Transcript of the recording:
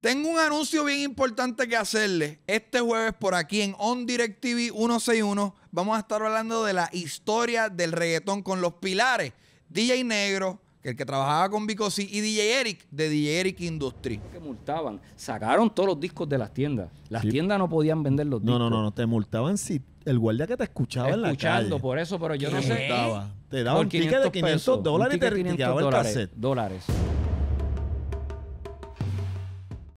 Tengo un anuncio bien importante que hacerles. Este jueves por aquí en On Direct TV 161 vamos a estar hablando de la historia del reggaetón con los pilares. DJ Negro, que el que trabajaba con Vico C, y DJ Eric de DJ Eric Industry. Que multaban, sacaron todos los discos de las tiendas. Las tiendas no podían vender los discos. No, no, no, no, te multaban si el guardia que te escuchaba en la calle. por eso, pero yo no sé. Te daban un ticket de 500 dólares y te retiraba el cassette. Dólares.